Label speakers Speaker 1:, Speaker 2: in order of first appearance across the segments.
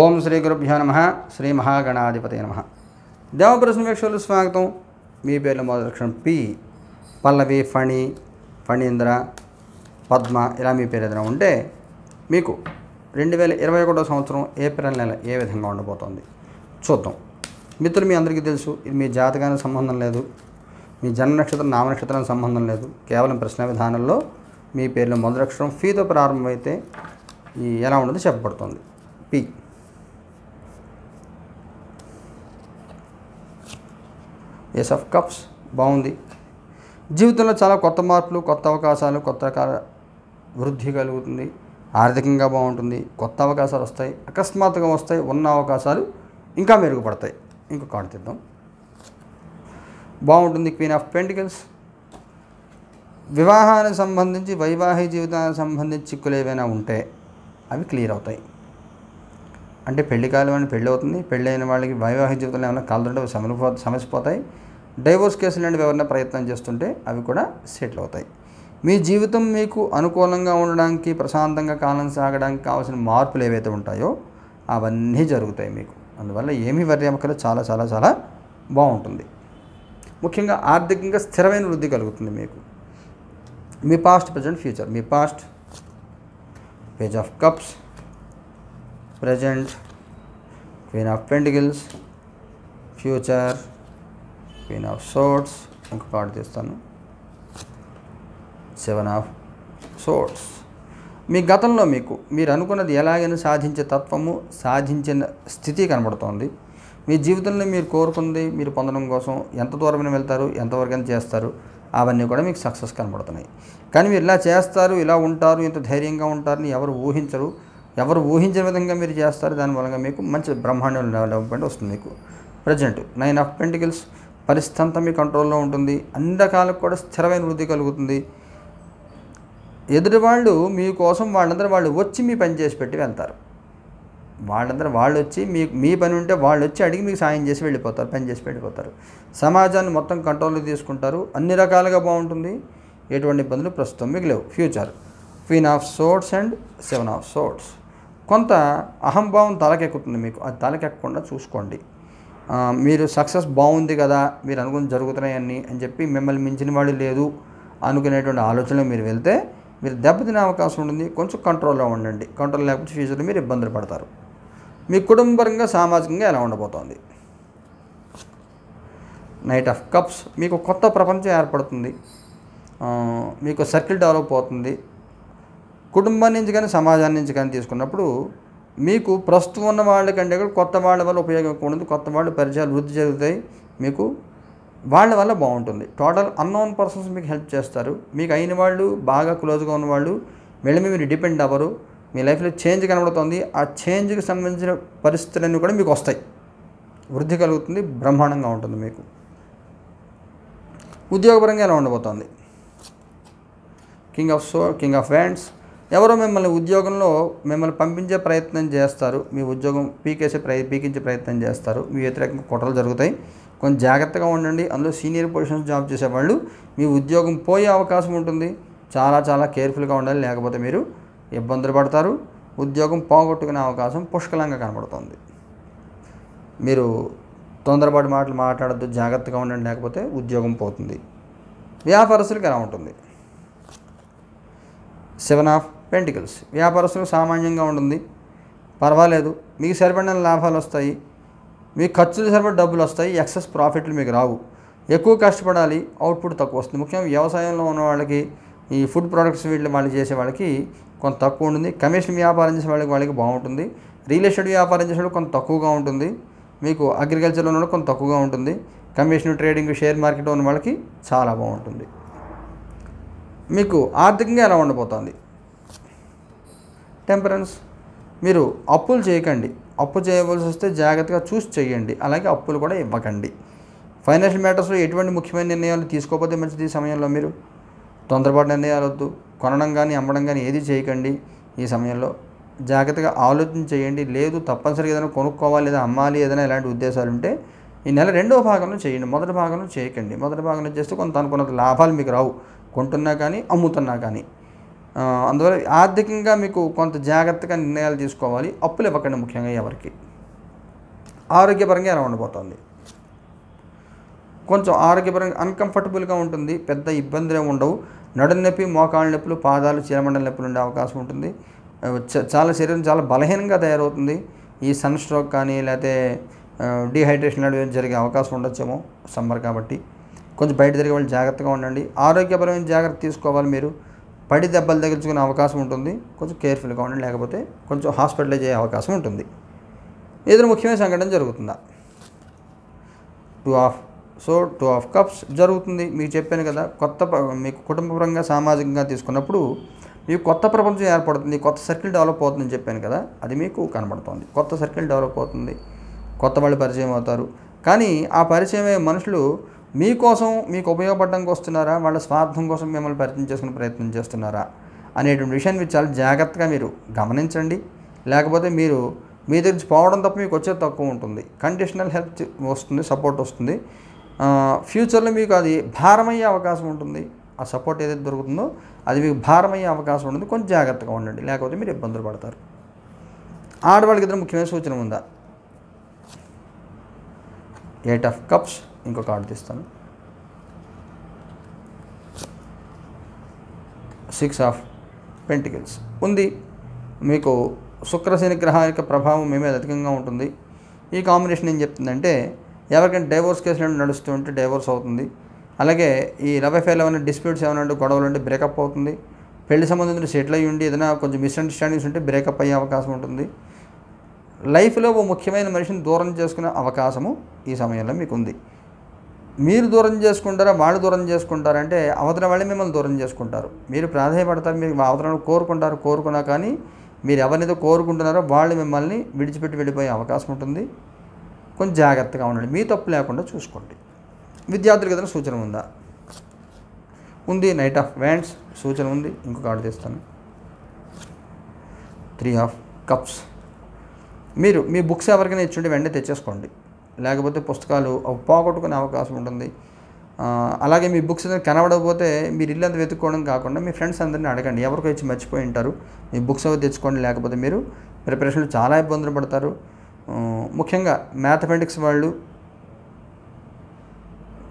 Speaker 1: ఓం శ్రీ గురుభ్యో నమ శ్రీ మహాగణాధిపతి నమ వీక్షలు స్వాగతం మీ పేర్లు మొదటి పి పల్లవి ఫణి ఫణీంద్ర పద్మ ఇలా మీ పేరు ఏదైనా ఉంటే మీకు రెండు వేల ఇరవై ఒకటో సంవత్సరం ఏప్రిల్ నెల ఏ విధంగా ఉండబోతోంది చూద్దాం మిత్రులు మీ అందరికీ తెలుసు ఇది మీ జాతకానికి సంబంధం లేదు మీ జన్మ నక్షత్రం నామనక్షత్రం సంబంధం లేదు కేవలం ప్రశ్న విధానంలో మీ మొదటి అక్షరం ఫీతో ప్రారంభమైతే ఈ ఎలా ఉండదు చెప్పబడుతుంది పి ఎస్ ఆఫ్ కప్స్ బాగుంది జీవితంలో చాలా కొత్త మార్పులు కొత్త అవకాశాలు కొత్త రకాల వృద్ధి కలుగుతుంది ఆర్థికంగా బాగుంటుంది కొత్త అవకాశాలు వస్తాయి అకస్మాత్తుగా వస్తాయి ఉన్న అవకాశాలు ఇంకా మెరుగుపడతాయి ఇంకొక ఆడుతిద్దాం బాగుంటుంది క్వీన్ ఆఫ్ పెంటికల్స్ వివాహానికి సంబంధించి వైవాహిక జీవితానికి సంబంధించి చిక్కులు ఏవైనా ఉంటే అవి క్లియర్ అవుతాయి అంటే పెళ్లి కాలం అని పెళ్ళి అవుతుంది పెళ్ళైన వాళ్ళకి వైవాహిక జీవితంలో ఏమైనా కాలుతుంటే సమలిపో సమసిపోతాయి డైవోర్స్ కేసులు అంటే ఎవరైనా ప్రయత్నం చేస్తుంటే అవి కూడా సెటిల్ అవుతాయి మీ జీవితం మీకు అనుకూలంగా ఉండడానికి ప్రశాంతంగా కాలం సాగడానికి కావాల్సిన మార్పులు ఏవైతే ఉంటాయో అవన్నీ జరుగుతాయి మీకు అందువల్ల ఏమీ వర్యామకలు చాలా చాలా చాలా బాగుంటుంది ముఖ్యంగా ఆర్థికంగా స్థిరమైన వృద్ధి కలుగుతుంది మీకు మీ పాస్ట్ ప్రజెంట్ ఫ్యూచర్ మీ past page of cups present queen of pentacles future queen of swords ఒక కార్డు తీస్తాను సెవెన్ ఆఫ్ సోట్స్ మీ గతంలో మీకు మీరు అనుకున్నది ఎలాగైనా సాధించే తత్వము సాధించిన స్థితి కనబడుతోంది మీ జీవితంలో మీరు కోరుకుంది మీరు పొందడం కోసం ఎంత దూరమైన వెళ్తారు ఎంతవరకైనా చేస్తారు అవన్నీ కూడా మీకు సక్సెస్ కనబడుతున్నాయి కానీ మీరు ఇలా చేస్తారు ఇలా ఉంటారు ఇంత ధైర్యంగా ఉంటారని ఎవరు ఊహించరు ఎవరు ఊహించిన విధంగా మీరు చేస్తారు దాని మూలంగా మీకు మంచి బ్రహ్మాండం డెవలప్మెంట్ వస్తుంది మీకు ప్రజెంట్ నైన్ ఆఫ్ పెంటికల్స్ పరిస్థితి అంతా మీ కంట్రోల్లో ఉంటుంది అన్ని రకాలకు కూడా స్థిరమైన వృద్ధి కలుగుతుంది ఎదుటి వాళ్ళు మీకోసం వాళ్ళందరూ వాళ్ళు వచ్చి మీ పని చేసి పెట్టి వెళ్తారు వాళ్ళందరూ వాళ్ళు వచ్చి మీ మీ పని ఉంటే వాళ్ళు వచ్చి అడిగి మీకు సాయం చేసి వెళ్ళిపోతారు పని చేసి వెళ్ళిపోతారు సమాజాన్ని మొత్తం కంట్రోల్లో తీసుకుంటారు అన్ని రకాలుగా బాగుంటుంది ఎటువంటి ఇబ్బందులు ప్రస్తుతం మీకు లేవు future queen of swords and seven of swords కొంత అహంభావం తలకెక్కుతుంది మీకు అది తలకెక్కకుండా చూసుకోండి మీరు సక్సెస్ బాగుంది కదా మీరు అనుకుని జరుగుతున్నాయని అని చెప్పి మిమ్మల్ని మించిన వాళ్ళు లేదు అనుకునేటువంటి ఆలోచనలు మీరు వెళ్తే మీరు దెబ్బతినే అవకాశం ఉంటుంది కొంచెం కంట్రోల్లో ఉండండి కంట్రోల్ లేకపోతే ఫ్యూచర్లో మీరు ఇబ్బందులు పడతారు మీ కుటుంబరంగా సామాజికంగా ఎలా ఉండబోతోంది నైట్ ఆఫ్ కప్స్ మీకు కొత్త ప్రపంచం ఏర్పడుతుంది మీకు సర్కిల్ డెవలప్ అవుతుంది కుటుంబం నుంచి కానీ సమాజం నుంచి కానీ తీసుకున్నప్పుడు మీకు ప్రస్తుతం ఉన్న వాళ్ళకంటే కూడా కొత్త వాళ్ళ వల్ల ఉపయోగం ఉంటుంది కొత్త వాళ్ళు పరిచయాలు వృద్ధి చెందుతాయి మీకు వాళ్ళ వల్ల బాగుంటుంది టోటల్ అన్నోన్ పర్సన్స్ మీకు హెల్ప్ చేస్తారు మీకు అయిన వాళ్ళు బాగా క్లోజ్గా ఉన్నవాళ్ళు వీళ్ళ మీద మీరు డిపెండ్ అవ్వరు మీ లైఫ్లో చేంజ్ కనబడుతుంది ఆ చేంజ్కి సంబంధించిన పరిస్థితులన్నీ కూడా మీకు వస్తాయి వృద్ధి కలుగుతుంది బ్రహ్మాండంగా ఉంటుంది మీకు ఉద్యోగపరంగా ఎలా ఉండబోతోంది king of so king of wands ఎవరో మిమ్మల్ని ఉద్యోగంలో మిమ్మల్ని పంపించే ప్రయత్నం చేస్తారు మీ ఉద్యోగం పీకేసే ప్రయ పీకించే ప్రయత్నం చేస్తారు మీ వ్యతిరేకంగా కుట్రలు జరుగుతాయి కొంచెం జాగ్రత్తగా ఉండండి అందులో సీనియర్ పొజిషన్స్ జాబ్ చేసేవాళ్ళు మీ ఉద్యోగం పోయే అవకాశం ఉంటుంది చాలా చాలా కేర్ఫుల్గా ఉండాలి లేకపోతే మీరు ఇబ్బందులు పడతారు ఉద్యోగం పోగొట్టుకునే అవకాశం పుష్కలంగా కనబడుతుంది మీరు తొందరపాటు మాటలు మాట్లాడద్దు జాగ్రత్తగా ఉండండి లేకపోతే ఉద్యోగం పోతుంది వ్యాపారస్తులకు ఎలా ఉంటుంది సెవెన్ ఆఫ్ పెంటికల్స్ వ్యాపారస్తులకు సామాన్యంగా ఉంటుంది పర్వాలేదు మీకు సరిపడిన లాభాలు వస్తాయి మీ ఖర్చులు సరిపడి డబ్బులు వస్తాయి ఎక్సెస్ ప్రాఫిట్లు మీకు రావు ఎక్కువ కష్టపడాలి అవుట్పుట్ తక్కువ వస్తుంది ముఖ్యంగా వ్యవసాయంలో ఉన్న వాళ్ళకి ఈ ఫుడ్ ప్రొడక్ట్స్ వీళ్ళు వాళ్ళు చేసే వాళ్ళకి కొంత తక్కువ ఉంటుంది కమిషన్ వ్యాపారం చేసే వాళ్ళకి వాళ్ళకి బాగుంటుంది రియల్ ఎస్టేట్ వ్యాపారం చేసే వాళ్ళు కొంత తక్కువగా ఉంటుంది మీకు అగ్రికల్చర్లో ఉన్న కొంత తక్కువగా ఉంటుంది కమిషన్ ట్రేడింగ్ షేర్ మార్కెట్ ఉన్న వాళ్ళకి చాలా బాగుంటుంది మీకు ఆర్థికంగా ఎలా ఉండబోతోంది టెంపరెన్స్ మీరు అప్పులు చేయకండి అప్పు చేయవలసి వస్తే జాగ్రత్తగా చూసి చేయండి అలాగే అప్పులు కూడా ఇవ్వకండి ఫైనాన్షియల్ మ్యాటర్స్లో ఎటువంటి ముఖ్యమైన నిర్ణయాలు తీసుకోకపోతే మంచిది సమయంలో మీరు తొందరపాటు నిర్ణయాలొద్దు కొనడం కానీ అమ్మడం కానీ ఏది చేయకండి ఈ సమయంలో జాగ్రత్తగా ఆలోచన చేయండి లేదు తప్పనిసరిగా ఏదైనా కొనుక్కోవాలి లేదా అమ్మాలి ఏదైనా ఇలాంటి ఉద్దేశాలు ఉంటే ఈ నెల రెండవ భాగంలో చేయండి మొదటి భాగంలో చేయకండి మొదటి భాగంలో చేస్తే కొంత అనుకున్న లాభాలు మీకు రావు కొంటున్నా కానీ అమ్ముతున్నా కానీ అందువల్ల ఆర్థికంగా మీకు కొంత జాగ్రత్తగా నిర్ణయాలు తీసుకోవాలి అప్పులు ఇవ్వకండి ముఖ్యంగా ఎవరికి ఆరోగ్యపరంగా ఎలా ఉండబోతోంది కొంచెం ఆరోగ్యపరంగా అన్కంఫర్టబుల్గా ఉంటుంది పెద్ద ఇబ్బందులే ఉండవు నడుం నొప్పి మోకాళ్ళ నొప్పులు పాదాలు చీలమండల నొప్పులు ఉండే అవకాశం ఉంటుంది చాలా శరీరం చాలా బలహీనంగా తయారవుతుంది ఈ సన్ స్ట్రోక్ కానీ లేకపోతే డిహైడ్రేషన్ లాంటివి జరిగే అవకాశం ఉండొచ్చేమో సమ్మర్ కాబట్టి కొంచెం బయట తిరిగే వాళ్ళు జాగ్రత్తగా ఉండండి ఆరోగ్యపరమైన జాగ్రత్త తీసుకోవాలి మీరు పడి దెబ్బలు తగిలించుకునే అవకాశం ఉంటుంది కొంచెం కేర్ఫుల్గా ఉండండి లేకపోతే కొంచెం హాస్పిటలైజ్ అయ్యే అవకాశం ఉంటుంది ఏదైనా ముఖ్యమైన సంఘటన జరుగుతుందా two of so two of cups జరుగుతుంది మీకు చెప్పాను కదా కొత్త మీకు కుటుంబపరంగా సామాజికంగా తీసుకున్నప్పుడు మీకు కొత్త ప్రపంచం ఏర్పడుతుంది కొత్త సర్కిల్ డెవలప్ అవుతుందని చెప్పాను కదా అది మీకు కనబడుతోంది కొత్త సర్కిల్ డెవలప్ అవుతుంది కొత్త వాళ్ళు పరిచయం అవుతారు కానీ ఆ పరిచయం అయ్యే మనుషులు మీకోసం మీకు ఉపయోగపడడానికి వస్తున్నారా వాళ్ళ స్వార్థం కోసం మిమ్మల్ని పరిచయం చేసుకునే ప్రయత్నం చేస్తున్నారా అనేటువంటి విషయాన్ని మీరు చాలా జాగ్రత్తగా మీరు గమనించండి లేకపోతే మీరు మీ దగ్గర పోవడం తప్ప మీకు వచ్చేది తక్కువ ఉంటుంది కండిషనల్ హెల్ప్ వస్తుంది సపోర్ట్ వస్తుంది ఫ్యూచర్లో మీకు అది భారమయ్యే అవకాశం ఉంటుంది ఆ సపోర్ట్ ఏదైతే దొరుకుతుందో అది మీకు భారమయ్యే అవకాశం ఉంటుంది కొంచెం జాగ్రత్తగా ఉండండి లేకపోతే మీరు ఇబ్బందులు పడతారు ఆడవాళ్ళకి ఇద్దరు ముఖ్యమైన సూచన ఉందా ఎయిట్ ఆఫ్ కప్స్ ఇంకో కార్డు తీస్తాను సిక్స్ ఆఫ్ పెంటికల్స్ ఉంది మీకు శుక్రశని గ్రహం యొక్క ప్రభావం మీ మీద అధికంగా ఉంటుంది ఈ కాంబినేషన్ ఏం చెప్తుందంటే ఎవరికైనా డైవోర్స్ కేసులు నడుస్తూ ఉంటే డైవోర్స్ అవుతుంది అలాగే ఈ లవ్ అఫైర్లు ఏమైనా డిస్ప్యూట్స్ ఏమైనా ఉంటే గొడవలు ఉంటే బ్రేకప్ అవుతుంది పెళ్లి సంబంధించిన సెటిల్ అయ్యి ఉండి ఏదైనా కొంచెం మిస్అండర్స్టాండింగ్స్ ఉంటే బ్రేకప్ అయ్యే అవకాశం ఉంటుంది లైఫ్లో ఓ ముఖ్యమైన మనిషిని దూరం చేసుకునే అవకాశము ఈ సమయంలో మీకు ఉంది మీరు దూరం చేసుకుంటారా వాళ్ళు దూరం చేసుకుంటారంటే అవతల వాళ్ళే మిమ్మల్ని దూరం చేసుకుంటారు మీరు ప్రాధాన్యపడతారు మీరు అవతలను కోరుకుంటారు కోరుకున్నా కానీ మీరు ఎవరినైతే కోరుకుంటున్నారో వాళ్ళు మిమ్మల్ని విడిచిపెట్టి వెళ్ళిపోయే అవకాశం ఉంటుంది కొంచెం జాగ్రత్తగా ఉండండి మీ తప్పు లేకుండా చూసుకోండి విద్యార్థులకు ఏదైనా సూచన ఉందా ఉంది నైట్ ఆఫ్ వ్యాండ్స్ సూచన ఉంది ఇంకొక ఆర్డర్ చేస్తాను త్రీ ఆఫ్ కప్స్ మీరు మీ బుక్స్ ఎవరికైనా ఇచ్చుంటే వెంటనే తెచ్చేసుకోండి లేకపోతే పుస్తకాలు పోగొట్టుకునే అవకాశం ఉంటుంది అలాగే మీ బుక్స్ కనబడకపోతే మీరు ఇల్లు అంత వెతుక్కోవడం కాకుండా మీ ఫ్రెండ్స్ అందరిని అడగండి ఎవరికి ఇచ్చి మర్చిపోయి ఉంటారు మీ బుక్స్ అవి తెచ్చుకోండి లేకపోతే మీరు ప్రిపరేషన్లు చాలా ఇబ్బందులు పడతారు ముఖ్యంగా మ్యాథమెటిక్స్ వాళ్ళు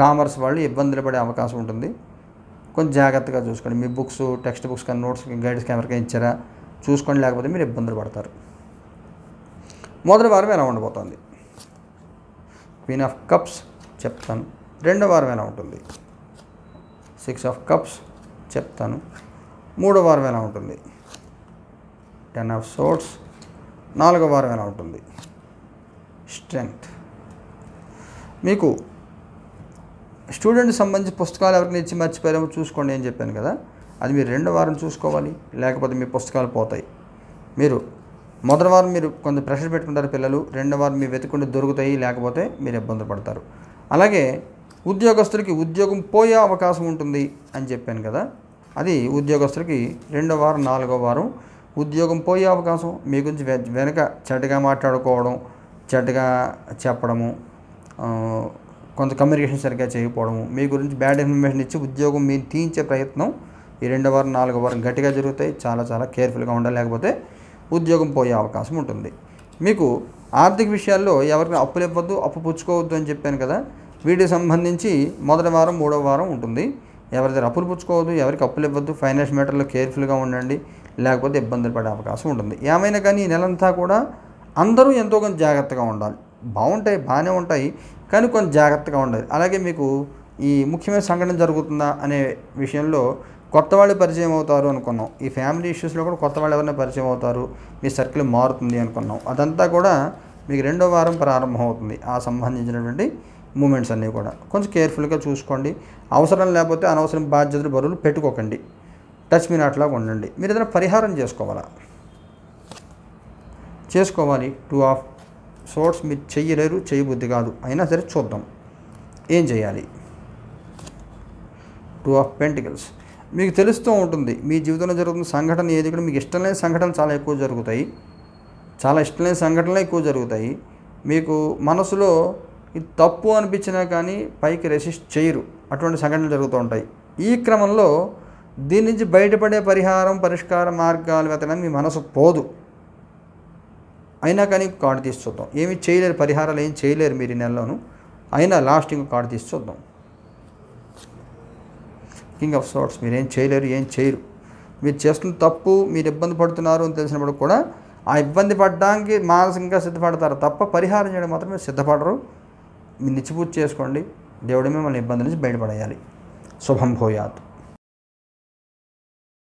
Speaker 1: కామర్స్ వాళ్ళు ఇబ్బందులు పడే అవకాశం ఉంటుంది కొంచెం జాగ్రత్తగా చూసుకోండి మీ బుక్స్ టెక్స్ట్ బుక్స్ కానీ నోట్స్ గైడ్స్ ఎవరికైనా ఇచ్చారా చూసుకోండి లేకపోతే మీరు ఇబ్బందులు పడతారు మొదటి వారం ఎలా ఉండబోతోంది క్వీన్ ఆఫ్ కప్స్ చెప్తాను రెండో వారం ఎలా ఉంటుంది సిక్స్ ఆఫ్ కప్స్ చెప్తాను మూడో వారం ఎలా ఉంటుంది టెన్ ఆఫ్ సోట్స్ నాలుగో వారం ఎలా ఉంటుంది స్ట్రెంగ్త్ మీకు స్టూడెంట్ సంబంధించి పుస్తకాలు ఎవరికి ఇచ్చి మర్చిపోయారేమో చూసుకోండి అని చెప్పాను కదా అది మీరు రెండో వారం చూసుకోవాలి లేకపోతే మీ పుస్తకాలు పోతాయి మీరు మొదటి వారం మీరు కొంత ప్రెషర్ పెట్టుకుంటారు పిల్లలు రెండో వారం మీరు వెతుకుంటే దొరుకుతాయి లేకపోతే మీరు ఇబ్బంది పడతారు అలాగే ఉద్యోగస్తులకి ఉద్యోగం పోయే అవకాశం ఉంటుంది అని చెప్పాను కదా అది ఉద్యోగస్తులకి రెండో వారం నాలుగో వారం ఉద్యోగం పోయే అవకాశం మీ గురించి వెనక చెడ్డగా మాట్లాడుకోవడం చెడ్డగా చెప్పడము కొంత కమ్యూనికేషన్ సరిగ్గా చేయకపోవడము మీ గురించి బ్యాడ్ ఇన్ఫర్మేషన్ ఇచ్చి ఉద్యోగం మీరు తీయించే ప్రయత్నం ఈ రెండో వారం నాలుగో వారం గట్టిగా జరుగుతాయి చాలా చాలా కేర్ఫుల్గా ఉండాలి లేకపోతే ఉద్యోగం పోయే అవకాశం ఉంటుంది మీకు ఆర్థిక విషయాల్లో ఎవరికి అప్పులు ఇవ్వద్దు అప్పు పుచ్చుకోవద్దు అని చెప్పాను కదా వీటికి సంబంధించి మొదటి వారం మూడవ వారం ఉంటుంది ఎవరి దగ్గర అప్పులు పుచ్చుకోవద్దు ఎవరికి అప్పులు ఇవ్వద్దు ఫైనాన్స్ మ్యాటర్లో కేర్ఫుల్గా ఉండండి లేకపోతే ఇబ్బందులు పడే అవకాశం ఉంటుంది ఏమైనా కానీ నెలంతా కూడా అందరూ ఎంతో కొంచెం జాగ్రత్తగా ఉండాలి బాగుంటాయి బాగానే ఉంటాయి కానీ కొంచెం జాగ్రత్తగా ఉండాలి అలాగే మీకు ఈ ముఖ్యమైన సంఘటన జరుగుతుందా అనే విషయంలో కొత్త వాళ్ళు పరిచయం అవుతారు అనుకున్నాం ఈ ఫ్యామిలీ ఇష్యూస్లో కూడా కొత్త వాళ్ళు ఎవరైనా పరిచయం అవుతారు మీ సర్కిల్ మారుతుంది అనుకున్నాం అదంతా కూడా మీకు రెండో వారం ప్రారంభమవుతుంది ఆ సంబంధించినటువంటి మూమెంట్స్ అన్నీ కూడా కొంచెం కేర్ఫుల్గా చూసుకోండి అవసరం లేకపోతే అనవసరం బాధ్యతలు బరువులు పెట్టుకోకండి టచ్ మీ నాట్లాగా ఉండండి మీరు ఏదైనా పరిహారం చేసుకోవాలా చేసుకోవాలి టూ ఆఫ్ సోర్ట్స్ మీరు చెయ్యలేరు చేయబుద్ధి కాదు అయినా సరే చూద్దాం ఏం చేయాలి టూ ఆఫ్ పెంటికల్స్ మీకు తెలుస్తూ ఉంటుంది మీ జీవితంలో జరుగుతున్న సంఘటన ఏది కూడా మీకు ఇష్టం లేని సంఘటనలు చాలా ఎక్కువ జరుగుతాయి చాలా ఇష్టం లేని సంఘటనలు ఎక్కువ జరుగుతాయి మీకు మనసులో ఇది తప్పు అనిపించినా కానీ పైకి రెసిస్ట్ చేయరు అటువంటి సంఘటనలు జరుగుతూ ఉంటాయి ఈ క్రమంలో దీని నుంచి బయటపడే పరిహారం పరిష్కార మార్గాలు వెతకడానికి మీ మనసు పోదు అయినా కానీ కార్డు తీసి చూద్దాం ఏమి చేయలేరు పరిహారాలు ఏం చేయలేరు మీరు ఈ నెలలోను అయినా లాస్ట్ ఇంకో కార్డు తీసి చూద్దాం కింగ్ ఆఫ్ సార్ట్స్ ఏం చేయలేరు ఏం చేయరు మీరు చేస్తున్న తప్పు మీరు ఇబ్బంది పడుతున్నారు అని తెలిసినప్పుడు కూడా ఆ ఇబ్బంది పడడానికి మానసికంగా సిద్ధపడతారు తప్ప పరిహారం చేయడం మాత్రమే సిద్ధపడరు మీరు నిచ్చిపూర్తి చేసుకోండి దేవుడి మిమ్మల్ని ఇబ్బంది నుంచి బయటపడేయాలి శుభం భూయాత్